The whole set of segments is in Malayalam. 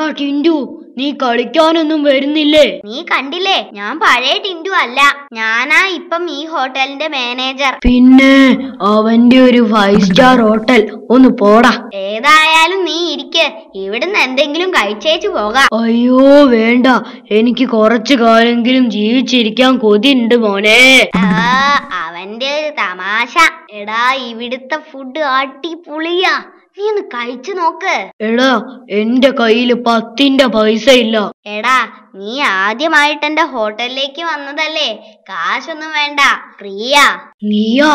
ആ ടിൻഡു നീ കളിക്കാനൊന്നും വരുന്നില്ലേ നീ കണ്ടില്ലേ ഞാൻ പഴയ ടിൻഡു അല്ല ഞാനാ ഇപ്പം ഈ ഹോട്ടലിന്റെ മാനേജർ പിന്നെ അവന്റെ ഒരു ഫൈവ് സ്റ്റാർ ഹോട്ടൽ ഒന്ന് പോടാ ഏതായാലും നീ ഇരിക്ക് ഇവിടുന്ന് എന്തെങ്കിലും കഴിച്ചേച്ച് പോകാം അയ്യോ വേണ്ട എനിക്ക് കുറച്ചു കാലെങ്കിലും ജീവിച്ചിരിക്കാൻ കൊതിയുണ്ട് മോനെ അവന്റെ ഒരു തമാശ എടാ ഇവിടുത്തെ ഫുഡ് അടിപൊളിയാ നീ ഒന്ന് കഴിച്ചു നോക്ക് എടാ എന്റെ കയ്യിൽ പത്തിന്റെ പൈസ ഇല്ല എടാ നീ ആദ്യമായിട്ട് എന്റെ ഹോട്ടലിലേക്ക് വന്നതല്ലേ കാശൊന്നും വേണ്ട ഫ്രീയാ നീയാ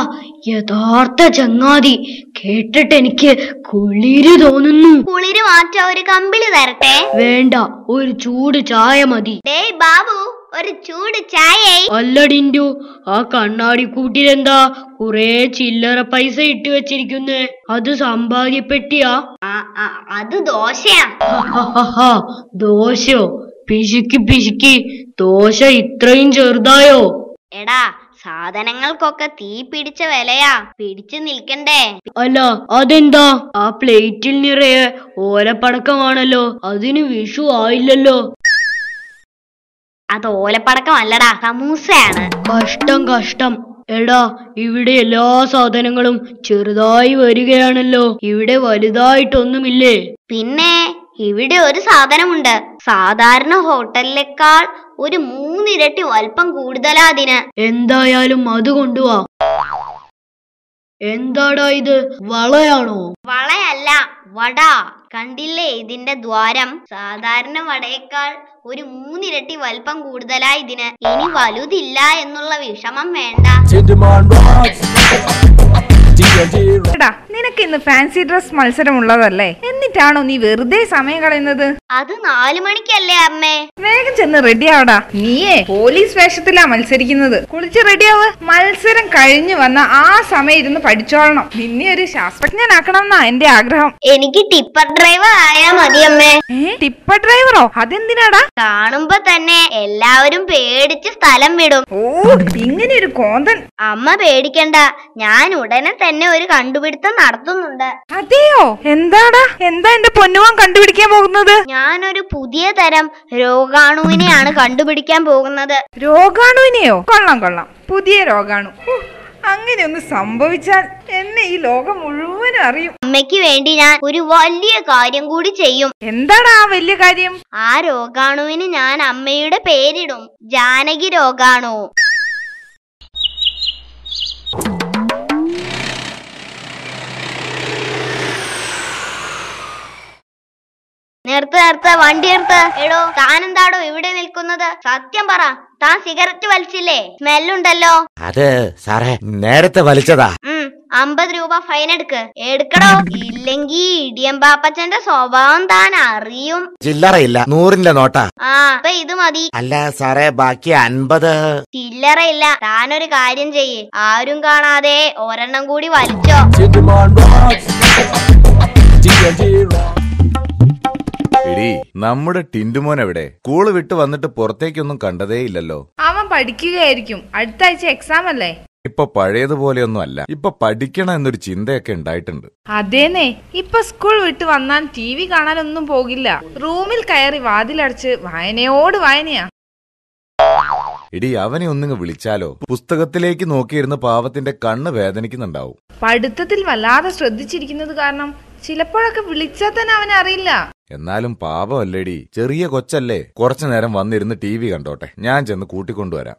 യഥാർത്ഥ ചങ്ങാതി കേട്ടിട്ട് എനിക്ക് കുളിര് തോന്നുന്നു കുളിര് മാറ്റ ഒരു കമ്പിളി തരട്ടെ വേണ്ട ഒരു ചൂട് ചായ മതി ഡേയ് ബാബു ഒരു ചൂട് അല്ല ഡിൻഡു ആ കണ്ണാടി കൂട്ടിലെന്താ കുറെ ചില്ലറ പൈസ ഇട്ട് വെച്ചിരിക്കുന്നു അത് സമ്പാദ്യപ്പെട്ടിയാ അത് ദോശയാ ദോശയോ പിശുക്കി പിശുക്കി ദോശ ഇത്രയും ചെറുതായോ എടാ സാധനങ്ങൾക്കൊക്കെ തീ പിടിച്ച വിലയാ പിടിച്ചു നിൽക്കണ്ടേ അല്ല അതെന്താ ആ പ്ലേറ്റിൽ നിറയെ ഓലപ്പടക്കമാണല്ലോ അതിന് വിഷു ആയില്ലല്ലോ അത് ഓലപ്പടക്കം അല്ലടാ സമൂസയാണ് കഷ്ടം കഷ്ടം എടാ ഇവിടെ എല്ലാ സാധനങ്ങളും ചെറുതായി വരികയാണല്ലോ ഇവിടെ വലുതായിട്ടൊന്നുമില്ലേ പിന്നെ ഇവിടെ ഒരു സാധനമുണ്ട് സാധാരണ ഹോട്ടലിനേക്കാൾ ഒരു മൂന്നിരട്ടി വലുപ്പം കൂടുതലാ അതിന് എന്തായാലും അത് കൊണ്ടുവാ എന്താടാ ഇത് വളയാണോ വളയല്ല വട കണ്ടില്ലേ ഇതിന്റെ ദ്വാരം സാധാരണ വടയേക്കാൾ ഒരു മൂന്നിരട്ടി വലിപ്പം കൂടുതലായി ഇതിന് ഇനി വലുതില്ല എന്നുള്ള വിഷമം വേണ്ട നിനക്ക് ഇന്ന് ഫാൻസി ഡ്രസ് മത്സരം ഉള്ളതല്ലേ എന്നിട്ടാണോ നീ വെറുതെ സമയം കളയുന്നത് അത് നാലു മണിക്കല്ലേ അമ്മേ വേഗം ചെന്ന് റെഡി ആവടാ നീയേ പോലീസ് വേഷത്തിലാ മത്സരിക്കുന്നത് കുളിച്ച് റെഡിയാവ് മത്സരം കഴിഞ്ഞു വന്ന ആ സമയം ഇരുന്ന് പഠിച്ചോളണം നിന്നെ ഒരു ശാസ്ത്രജ്ഞനാക്കണം എന്നാ എന്റെ ആഗ്രഹം എനിക്ക് ടിപ്പർ ഡ്രൈവർ ആയാ മതി അമ്മേ ടിപ്പർ ഡ്രൈവറോ അതെന്തിനാടാ കാണുമ്പോ തന്നെ എല്ലാവരും പേടിച്ച് സ്ഥലം വിടും ഓ ഇങ്ങനെ ഒരു കോന്തൻ അമ്മ പേടിക്കണ്ട ഞാൻ ഉടനെ തന്നെ ഒരു കണ്ടുപിടുത്തം നടത്തുന്നുണ്ട് അതെയോ എന്താടാ എന്താ എന്റെ പൊന്നുവാൻ കണ്ടുപിടിക്കാൻ പോകുന്നത് ഞാൻ ഞാനൊരു പുതിയ തരം രോഗാണുവിനെയാണ് കണ്ടുപിടിക്കാൻ പോകുന്നത് രോഗാണുവിനെയോ കൊള്ളാം കൊള്ളാം പുതിയ രോഗാണു അങ്ങനെ ഒന്ന് സംഭവിച്ചാൽ എന്നെ ഈ ലോകം മുഴുവൻ അറിയും അമ്മയ്ക്ക് വേണ്ടി ഞാൻ ഒരു വലിയ കാര്യം കൂടി ചെയ്യും എന്താണ് ആ വലിയ കാര്യം ആ രോഗാണുവിന് ഞാൻ അമ്മയുടെ പേരിടും ജാനകി രോഗാണു നിർത്ത് നിർത്ത് വണ്ടി നിർത്ത് എടോ താനെന്താടോ ഇവിടെ നിൽക്കുന്നത് സത്യം പറ താൻ സിഗരറ്റ് വലിച്ചില്ലേ സ്മെല്ലുണ്ടല്ലോ അത് സാറേ നേരത്തെ വലിച്ചതാ അമ്പത് രൂപ ഫൈൻ എടുക്ക് എടുക്കടോ ഇല്ലെങ്കി ഇടിയം പാപ്പച്ചന്റെ സ്വഭാവം താൻ അറിയും ചില്ലറയില്ല നൂറിന്റെ നോട്ട ആ അപ്പൊ ഇത് മതി അല്ല സാറേ ബാക്കി അൻപത് ചില്ലറയില്ല താനൊരു കാര്യം ചെയ്യ് ആരും കാണാതെ ഒരെണ്ണം കൂടി വലിച്ചോ എടി നമ്മുടെ ടിൻഡുമോൻ എവിടെ സ്കൂള് വിട്ട് വന്നിട്ട് പുറത്തേക്കൊന്നും കണ്ടതേയില്ലല്ലോ അവൻ പഠിക്കുകയായിരിക്കും അടുത്ത ആഴ്ച എക്സാം അല്ലേ ഇപ്പൊ പഴയതുപോലെയൊന്നും അല്ല ഇപ്പൊ പഠിക്കണം എന്നൊരു ചിന്തയൊക്കെ ഉണ്ടായിട്ടുണ്ട് അതേനെ ഇപ്പൊ സ്കൂൾ വിട്ട് വന്നാൽ ടി വി കാണാനൊന്നും പോകില്ല റൂമിൽ കയറി വാതിലടച്ച് വായനയോട് വായനയാ ഇടി അവനെ ഒന്നിങ്ങ് വിളിച്ചാലോ പുസ്തകത്തിലേക്ക് നോക്കിയിരുന്ന പാവത്തിന്റെ കണ്ണ് വേദനിക്കുന്നുണ്ടാവും പഠിത്തത്തിൽ വല്ലാതെ ശ്രദ്ധിച്ചിരിക്കുന്നത് കാരണം ചിലപ്പോഴൊക്കെ വിളിച്ചാൽ തന്നെ അവനറിയില്ല എന്നാലും പാപമല്ലേടി ചെറിയ കൊച്ചല്ലേ കുറച്ചു നേരം വന്നിരുന്ന് ടി വി കണ്ടോട്ടെ ഞാൻ ചെന്ന് കൂട്ടിക്കൊണ്ടുവരാം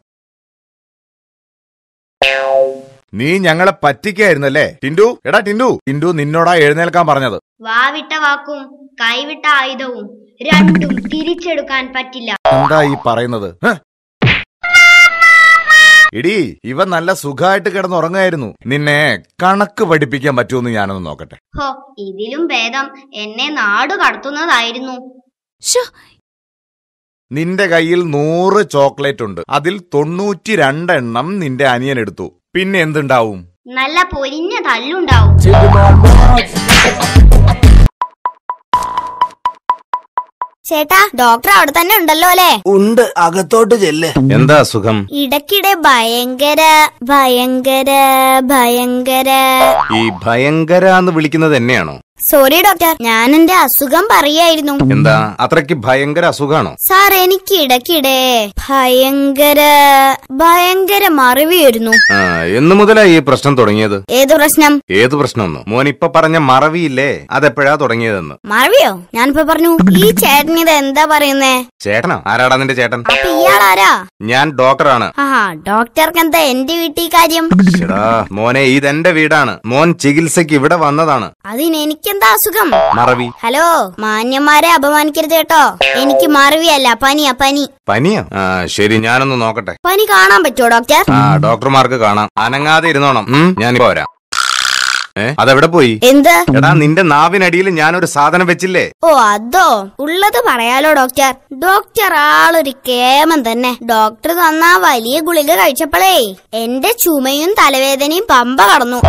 നീ ഞങ്ങളെ പറ്റിക്കായിരുന്നല്ലേ ടിൻഡു എടാ ടിൻഡു ടിൻഡു നിന്നോടാ എഴുന്നേൽക്കാൻ പറഞ്ഞത് വാവിട്ട വാക്കും കൈവിട്ട ആയുധവും രണ്ടും തിരിച്ചെടുക്കാൻ പറ്റില്ല എന്താ ഈ പറയുന്നത് എടി ഇവ നല്ല സുഖമായിട്ട് കിടന്നുറങ്ങായിരുന്നു നിന്നെ കണക്ക് പഠിപ്പിക്കാൻ പറ്റുമെന്ന് ഞാനൊന്ന് നോക്കട്ടെ ഹോ ഇതിലും ഭേദം എന്നെ നാട് കടത്തുന്നതായിരുന്നു നിന്റെ കയ്യിൽ നൂറ് ചോക്ലേറ്റ് ഉണ്ട് അതിൽ തൊണ്ണൂറ്റി രണ്ടെണ്ണം നിന്റെ അനിയൻ എടുത്തു പിന്നെ എന്തുണ്ടാവും നല്ല പൊരിഞ്ഞ തല്ലുണ്ടാവും ചേട്ടാ ഡോക്ടർ അവിടെ തന്നെ ഉണ്ടല്ലോ അല്ലേ ഉണ്ട് അകത്തോട്ട് ചെല്ലേ എന്താ സുഖം ഇടക്കിടെ ഭയങ്കര ഭയങ്കര ഭയങ്കര ഈ ഭയങ്കര എന്ന് വിളിക്കുന്നത് എന്നെയാണോ സോറി ഡോക്ടർ ഞാൻ എന്റെ അസുഖം പറയായിരുന്നു എന്താ അത്രയ്ക്ക് ഭയങ്കര അസുഖാണോ സാർ എനിക്ക് ഇടക്കിടെ ഭയങ്കര ഭയങ്കര മറവി വരുന്നു എന്നു മുതലായി ഈ പ്രശ്നം തുടങ്ങിയത് ഏത് പ്രശ്നം ഏത് പ്രശ്നം മോൻ ഇപ്പൊ പറഞ്ഞ മറവിയില്ലേ അതെപ്പോഴാ തുടങ്ങിയതെന്ന് മറവിയോ ഞാനിപ്പോ പറഞ്ഞു ഈ ചേട്ടൻ ഇത് എന്താ പറയുന്നേ ചേട്ടനോ ആരാടാ നിന്റെ ചേട്ടൻ ഇയാളാരാ ഞാൻ ഡോക്ടറാണ് ആ ഡോക്ടർക്ക് എന്താ എന്റെ വീട്ടിൽ കാര്യം മോനെ ഇതെന്റെ വീടാണ് മോൻ ചികിത്സക്ക് ഇവിടെ വന്നതാണ് അതിനെനിക്ക് എനിക്ക് എന്താ അസുഖം മറവി ഹലോ മാന്യന്മാരെ അപമാനിക്കരുത് കേട്ടോ എനിക്ക് മറവിയല്ല പനിയാ പനി പനിയാ ആ, ശരി ഞാനൊന്ന് നോക്കട്ടെ പനി കാണാൻ പറ്റുമോ ഡോക്ടർ ആ ഡോക്ടർമാർക്ക് കാണാം അനങ്ങാതെ ഇരുന്നോണം ഞാൻ ഞാനിപ്പോ വരാം അതെവിടെ പോയി എന്ത് എടാ നിന്റെ നാവിനടിയിൽ ഞാനൊരു സാധനം വെച്ചില്ലേ ഓ അതോ ഉള്ളത് പറയാലോ ഡോക്ടർ ഡോക്ടർ ആളൊരു കേമൻ തന്നെ ഡോക്ടർ തന്ന വലിയ ഗുളിക കഴിച്ചപ്പോഴേ എന്റെ ചുമയും തലവേദനയും പമ്പ കടന്നു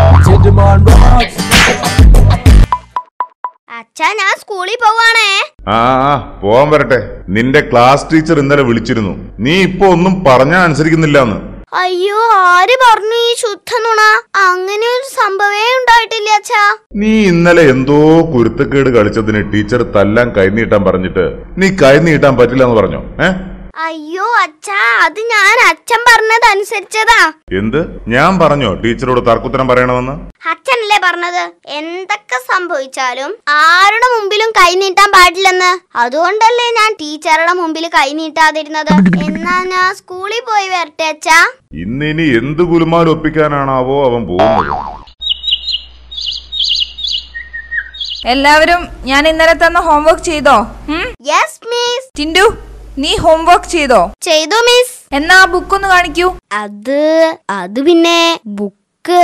അച്ഛാ ഞാൻ സ്കൂളിൽ പോവാണേ ആ ആ പോവാൻ വരട്ടെ നിന്റെ ക്ലാസ് ടീച്ചർ ഇന്നലെ വിളിച്ചിരുന്നു നീ ഇപ്പൊ ഒന്നും പറഞ്ഞാ അനുസരിക്കുന്നില്ലാന്ന് അയ്യോ ആര് പറഞ്ഞു ഈ ശുദ്ധ നുണ അങ്ങനെ ഒരു സംഭവേ ഉണ്ടായിട്ടില്ല അച്ഛാ നീ ഇന്നലെ എന്തോ കുരുത്തക്കേട് കളിച്ചതിന് ടീച്ചർ തല്ലാൻ കൈനീട്ടാൻ പറഞ്ഞിട്ട് നീ കൈനീട്ടാൻ പറ്റില്ല എന്ന് പറഞ്ഞോ ഏഹ് അയ്യോ അച്ഛാ അത് ഞാൻ അച്ഛൻ പറഞ്ഞത് അനുസരിച്ചതാ എന്ത് ഞാൻ പറഞ്ഞോ ടീച്ചറോട് തർക്കുത്തരം പറയണമെന്ന് അച്ഛനല്ലേ പറഞ്ഞത് എന്തൊക്കെ സംഭവിച്ചാലും ആരുടെ മുമ്പിലും കൈ നീട്ടാൻ പാടില്ലെന്ന് അതുകൊണ്ടല്ലേ ഞാൻ ടീച്ചറുടെ മുമ്പിൽ കൈ നീട്ടാതിരുന്നത് എന്നാ ഞാൻ സ്കൂളിൽ പോയി വരട്ടെ അച്ഛാ ഇന്നിനി എന്ത് ഗുലുമാൻ ഒപ്പിക്കാനാണാവോ അവൻ പോകുന്നത് എല്ലാവരും ഞാൻ ഇന്നലെ തന്നെ ഹോംവർക്ക് ചെയ്തോ യെസ് മിസ് ടിൻഡു നീ ഹോംവർക്ക് ചെയ്തോ ചെയ്തോ മിസ് എന്നാ ബുക്ക് ഒന്ന് കാണിക്കൂ അത് അത് പിന്നെ ബുക്ക്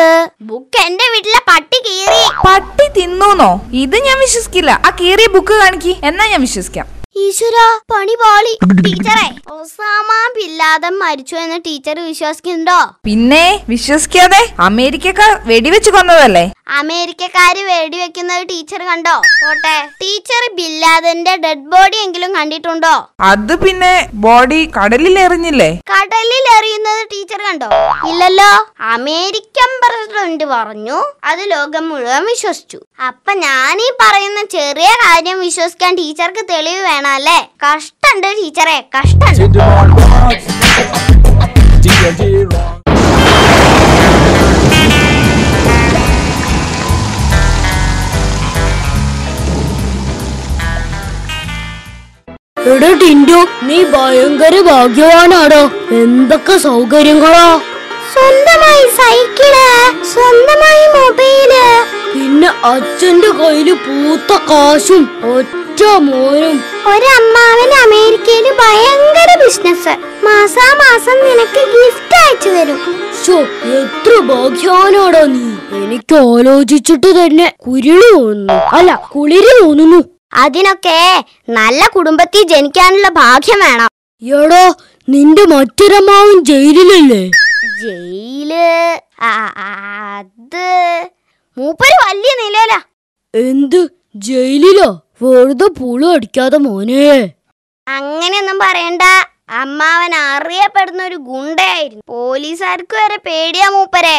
ബുക്ക് എന്റെ വീട്ടിലെ പട്ടി കീറി പട്ടി തിന്നൂന്നോ ഇത് ഞാൻ വിശ്വസിക്കില്ല ആ കീറിയ ബുക്ക് കാണിക്കി എന്നാ ഞാൻ വിശ്വസിക്കാം ഈശ്വര പണി പോളി ടീച്ചറെ ഒസാമാ ബില്ലാതെ മരിച്ചു എന്ന് ടീച്ചർ വിശ്വസിക്കുന്നുണ്ടോ പിന്നെ വിശ്വസിക്കാതെ അമേരിക്കക്കാർ വെടിവെച്ച് കൊന്നതല്ലേ അമേരിക്കക്കാര് വെടിവെക്കുന്നത് ടീച്ചർ കണ്ടോ പോട്ടെ ടീച്ചർ ബില്ലാദന്റെ ഡെഡ് ബോഡി എങ്കിലും കണ്ടിട്ടുണ്ടോ അത് പിന്നെ ബോഡി കടലിൽ എറിഞ്ഞില്ലേ കടലിൽ എറിയുന്നത് ടീച്ചർ കണ്ടോ ഇല്ലല്ലോ അമേരിക്കൻ പ്രസിഡന്റ് പറഞ്ഞു അത് ലോകം മുഴുവൻ വിശ്വസിച്ചു അപ്പൊ ഞാൻ ഈ പറയുന്ന ചെറിയ കാര്യം വിശ്വസിക്കാൻ ടീച്ചർക്ക് തെളിവ് വേണം അല്ലേ കഷ്ടണ്ട് ടീച്ചറെ കഷ്ടണ്ട് എടോ ടിൻഡു നീ ഭയങ്കര ഭാഗ്യവാനാടോ എന്തൊക്കെ സൗകര്യങ്ങളോ സ്വന്തമായി സൈക്കിള് സ്വന്തമായി മൊബൈല് പിന്നെ അച്ഛന്റെ കയ്യില് പൂത്ത കാശും ഒറ്റ മോനും ഒരമ്മാവന് അമേരിക്കയിൽ ഭയങ്കര ബിസിനസ് മാസം നിനക്ക് ഗിഫ്റ്റ് അയച്ചു തരും എത്ര ഭാഗ്യാനോടോ നീ എനിക്ക് ആലോചിച്ചിട്ട് തന്നെ കുരുളി തോന്നുന്നു അല്ല കുളിരി തോന്നുന്നു അതിനൊക്കെ നല്ല കുടുംബത്തിൽ ജനിക്കാനുള്ള ഭാഗ്യം വേണം എടോ നിന്റെ മറ്റൊരമ്മാവൻ ജയിലിലല്ലേ ജയില് അത് മൂപ്പര് വലിയ നിലയിലാ എന്ത് ജയിലിലോ വെറുതെ പുളു അടിക്കാതെ മോനെ അങ്ങനെയൊന്നും പറയണ്ട അമ്മാവൻ അറിയപ്പെടുന്ന ഒരു ഗുണ്ടയായിരുന്നു പോലീസുകാർക്ക് വരെ പേടിയാ മൂപ്പരെ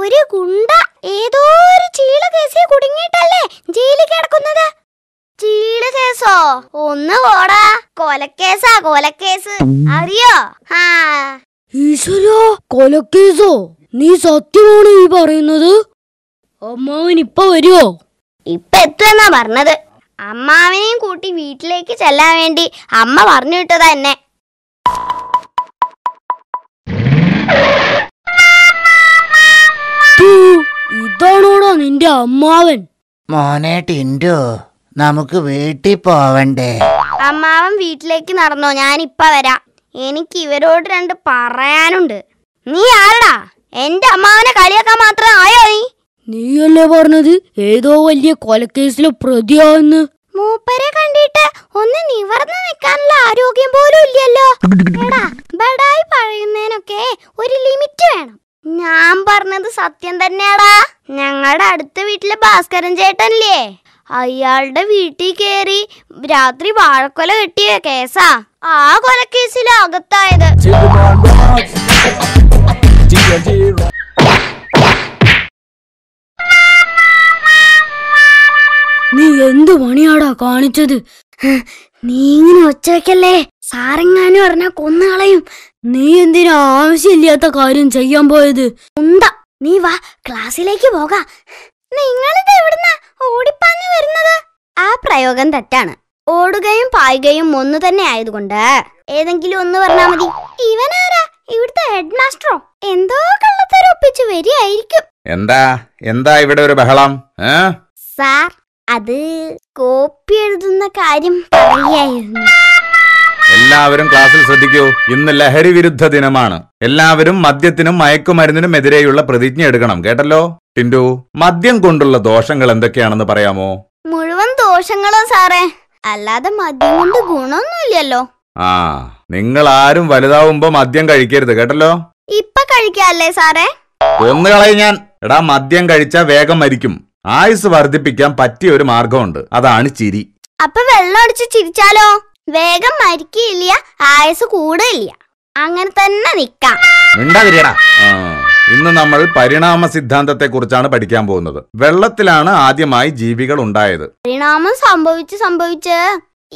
ഒരു ഗുണ്ട ഏതോ ഒരു ചീള കേസിൽ കുടുങ്ങിയിട്ടല്ലേ ജയിലിൽ കിടക്കുന്നത് ചീള കേസോ ഒന്ന് പോടാ കൊലക്കേസാ കൊലക്കേസ് അറിയോ ആ ഈശ്വരോ കൊലക്കേസോ നീ സത്യമാണ് ഈ പറയുന്നത് അമ്മാവൻ ഇപ്പൊ വരുവോ ഇപ്പൊ എത്തുമെന്നാ പറഞ്ഞത് അമ്മാവിനെയും കൂട്ടി വീട്ടിലേക്ക് ചെല്ലാൻ വേണ്ടി അമ്മ പറഞ്ഞു വിട്ടതാ എന്നെ ഇതാണോടാ നിന്റെ അമ്മാവൻ മോനെ ടിൻഡു നമുക്ക് വീട്ടിൽ പോവണ്ടേ അമ്മാവൻ വീട്ടിലേക്ക് നടന്നോ ഞാനിപ്പ വരാം എനിക്ക് ഇവരോട് രണ്ട് പറയാനുണ്ട് നീ ആരടാ എന്റെ അമ്മാവനെ കളിയാക്കാൻ മാത്രം ആയോ നീ നീയല്ലേ പറഞ്ഞത് ഏതോ വലിയ കൊലക്കേസിലെ പ്രതിയാന്ന് മൂപ്പരെ കണ്ടിട്ട് ഒന്ന് നിവർന്നു നിൽക്കാനുള്ള ആരോഗ്യം പോലും ഇല്ലല്ലോ ബഡായി പറയുന്നതിനൊക്കെ ഒരു ലിമിറ്റ് വേണം ഞാൻ പറഞ്ഞത് സത്യം തന്നെയാടാ ഞങ്ങളുടെ അടുത്ത വീട്ടിലെ ഭാസ്കരൻ ചേട്ടനല്ലേ അയാളുടെ വീട്ടിൽ കയറി രാത്രി വാഴക്കൊല കെട്ടിയ കേസാ ആ കൊലക്കേസിലകത്തായത് നീ എന്ത് പണിയാടാ കാണിച്ചത് നീ ഇങ്ങനെ ഒച്ചവെക്കല്ലേ സാരെങ്ങാനും പറഞ്ഞ കൊന്നുകളയും നീ എന്തിനാ ആവശ്യമില്ലാത്ത കാര്യം ചെയ്യാൻ പോയത് എന്താ നീ വാ ക്ലാസ്സിലേക്ക് പോകാം നിങ്ങളിത് എവിടുന്നാ ഓടിപ്പാഞ്ഞു വരുന്നത് ആ പ്രയോഗം തെറ്റാണ് ഓടുകയും പായുകയും ഒന്ന് തന്നെ ആയതുകൊണ്ട് ഏതെങ്കിലും ഒന്ന് പറഞ്ഞാ മതി ഇവനാരാ ഇവിടുത്തെ ഹെഡ് മാസ്റ്ററോ എന്തോ കള്ളത്തരം ഒപ്പിച്ച് വരികയായിരിക്കും എന്താ എന്താ ഇവിടെ ഒരു ബഹളം സാർ അത് കോപ്പി എഴുതുന്ന കാര്യം പറയായിരുന്നു എല്ലാവരും ക്ലാസ്സിൽ ശ്രദ്ധിക്കൂ ഇന്ന് ലഹരി വിരുദ്ധ ദിനമാണ് എല്ലാവരും മദ്യത്തിനും മയക്കുമരുന്നിനും എതിരെയുള്ള പ്രതിജ്ഞ എടുക്കണം കേട്ടല്ലോ ടിൻഡു മദ്യം കൊണ്ടുള്ള ദോഷങ്ങൾ എന്തൊക്കെയാണെന്ന് പറയാമോ മുഴുവൻ ദോഷങ്ങളോ സാറേ അല്ലാതെ മദ്യം കൊണ്ട് ഗുണമൊന്നുമില്ലല്ലോ ആ നിങ്ങൾ ആരും വലുതാവുമ്പോ മദ്യം കഴിക്കരുത് കേട്ടല്ലോ ഇപ്പൊ കഴിക്കാല്ലേ സാറേ ഒന്ന് കളയും ഞാൻ എടാ മദ്യം കഴിച്ചാ വേഗം മരിക്കും ആയുസ് വർദ്ധിപ്പിക്കാൻ പറ്റിയ ഒരു മാർഗമുണ്ട് അതാണ് ചിരി അപ്പൊ വെള്ളം അടിച്ച് ചിരിച്ചാലോ വേഗം മരിക്കില്ല ആയുസ് കൂടില്ല അങ്ങനെ തന്നെ നിക്കാം മിണ്ടാതിരിയടാ ഇന്ന് നമ്മൾ പരിണാമ സിദ്ധാന്തത്തെ കുറിച്ചാണ് പഠിക്കാൻ പോകുന്നത് വെള്ളത്തിലാണ് ആദ്യമായി ജീവികൾ ഉണ്ടായത് പരിണാമം സംഭവിച്ച് സംഭവിച്ച്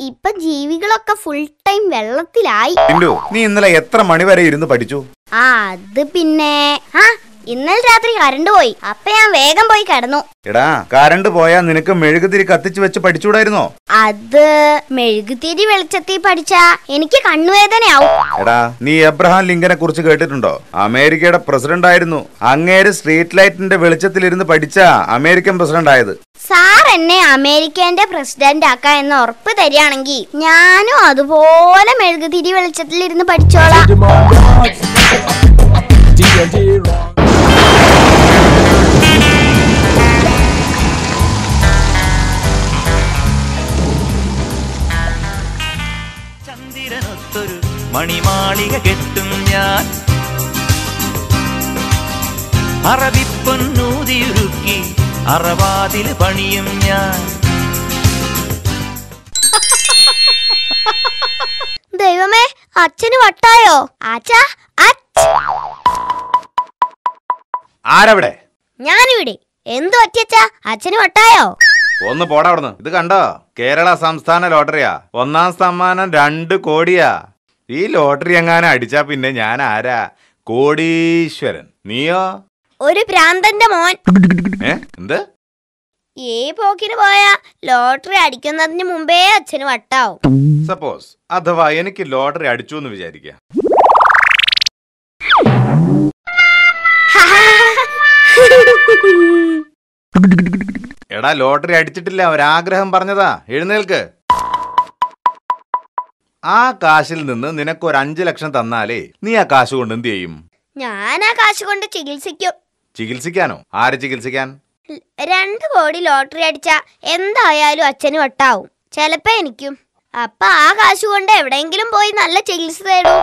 ഇപ്പൊ ജീവികളൊക്കെ ഫുൾ ടൈം വെള്ളത്തിലായി നീ ഇന്നലെ എത്ര മണിവരെ ഇരുന്ന് പഠിച്ചു അത് പിന്നെ ആ ഇന്നലെ രാത്രി കരണ്ട് പോയി അപ്പൊ ഞാൻ വേഗം പോയി കിടന്നു എടാ കരണ്ട് പോയാ നിനക്ക് മെഴുകുതിരി കത്തിച്ചു വെച്ച് പഠിച്ചുകൂടായിരുന്നോ അത് മെഴുകുതിരി വെളിച്ചത്തിൽ പഠിച്ചാ എനിക്ക് കണ്ണുവേദനയാവും എടാ നീ എബ്രഹാം ലിങ്കനെ കുറിച്ച് കേട്ടിട്ടുണ്ടോ അമേരിക്കയുടെ പ്രസിഡന്റ് ആയിരുന്നു അങ്ങേര് സ്ട്രീറ്റ് ലൈറ്റിന്റെ വെളിച്ചത്തിലിരുന്ന് പഠിച്ച അമേരിക്കൻ പ്രസിഡന്റ് ആയത് സാർ എന്നെ അമേരിക്കന്റെ പ്രസിഡന്റ് ആക്കാ എന്ന് ഉറപ്പ് തരികയാണെങ്കിൽ ഞാനും അതുപോലെ മെഴുകുതിരി വെളിച്ചത്തിൽ ഇരുന്ന് പഠിച്ചോളാം മണിമാളിക കെട്ടും ഞാൻ അറബിപ്പൊന്നൂതിയുരുക്കി അറവാതിൽ പണിയും ഞാൻ ദൈവമേ അച്ഛന് വട്ടായോ ആച്ചാ ആരവിടെ ഞാനിവിടെ എന്തു പറ്റിയച്ചാ അച്ഛന് വട്ടായോ ഒന്ന് പോടാ അവിടുന്ന് ഇത് കണ്ടോ കേരള സംസ്ഥാന ലോട്ടറിയാ ഒന്നാം സമ്മാനം രണ്ട് കോടിയാ ഈ ലോട്ടറി എങ്ങാനും അടിച്ചാ പിന്നെ ഞാൻ ആരാ കോടീശ്വരൻ നീയോ ഒരു പ്രാന്തന്റെ മോൻ ഏ എന്ത് ഏ പോക്കിന് പോയാ ലോട്ടറി അടിക്കുന്നതിന് മുമ്പേ അച്ഛന് വട്ടാവും സപ്പോസ് അഥവാ എനിക്ക് ലോട്ടറി അടിച്ചു എന്ന് വിചാരിക്ക എടാ ലോട്ടറി അടിച്ചിട്ടില്ല ഒരാഗ്രഹം പറഞ്ഞതാ എഴുന്നേൽക്ക് ആ കാശിൽ നിന്ന് നിനക്ക് ഒരു അഞ്ചു ലക്ഷം തന്നാലേ നീ ആ കാശ് കൊണ്ട് എന്ത് ചെയ്യും ഞാൻ ആ കാശ് കൊണ്ട് ചികിത്സിക്കും ചികിത്സിക്കാനോ ആരെ ചികിത്സിക്കാൻ രണ്ട് കോടി ലോട്ടറി അടിച്ച എന്തായാലും അച്ഛനും ഒട്ടാവും ചെലപ്പോ എനിക്കും അപ്പൊ ആ കാശ് കൊണ്ട് എവിടെയെങ്കിലും പോയി നല്ല ചികിത്സ തരൂ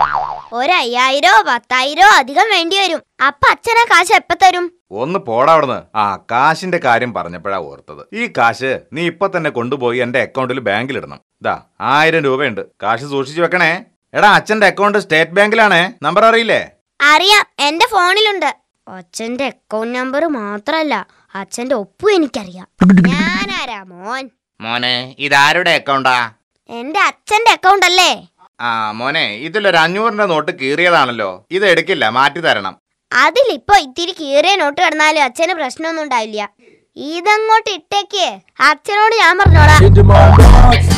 ഒരയ്യായിരോ പത്തായിരോ അധികം വേണ്ടി വരും അപ്പൊ അച്ഛനാ കാശ് എപ്പ തരും ഒന്ന് പോടാ ആ കാശിന്റെ കാര്യം പറഞ്ഞപ്പോഴാ ഓർത്തത് ഈ കാശ് നീ ഇപ്പൊ തന്നെ കൊണ്ടുപോയി എന്റെ അക്കൗണ്ടിൽ ബാങ്കിൽ ഇടണം ദാ ആയിരം രൂപയുണ്ട് കാശ് സൂക്ഷിച്ചു വെക്കണേ എടാ അച്ഛന്റെ അക്കൗണ്ട് സ്റ്റേറ്റ് ബാങ്കിലാണേ നമ്പർ അറിയില്ലേ അറിയാം എന്റെ ഫോണിലുണ്ട് അച്ഛന്റെ അക്കൗണ്ട് നമ്പർ മാത്രല്ല അച്ഛന്റെ ഒപ്പും എനിക്കറിയാം ഞാനാരാ മോൻ മോനെ ഇതാരുടെ അക്കൗണ്ടാ എന്റെ അച്ഛന്റെ അക്കൗണ്ട് അല്ലേ ആ മോനെ ഇതിലൊരു അഞ്ഞൂറിന്റെ നോട്ട് കീറിയതാണല്ലോ ഇത് എടുക്കില്ല മാറ്റി തരണം അതിലിപ്പോ ഇത്തിരി കീറിയ നോട്ട് കിടന്നാലും അച്ഛന് പ്രശ്നമൊന്നും ഉണ്ടാവില്ല ഇതങ്ങോട്ട് ഇട്ടേക്ക് അച്ഛനോട് ഞാൻ പറഞ്ഞോളാം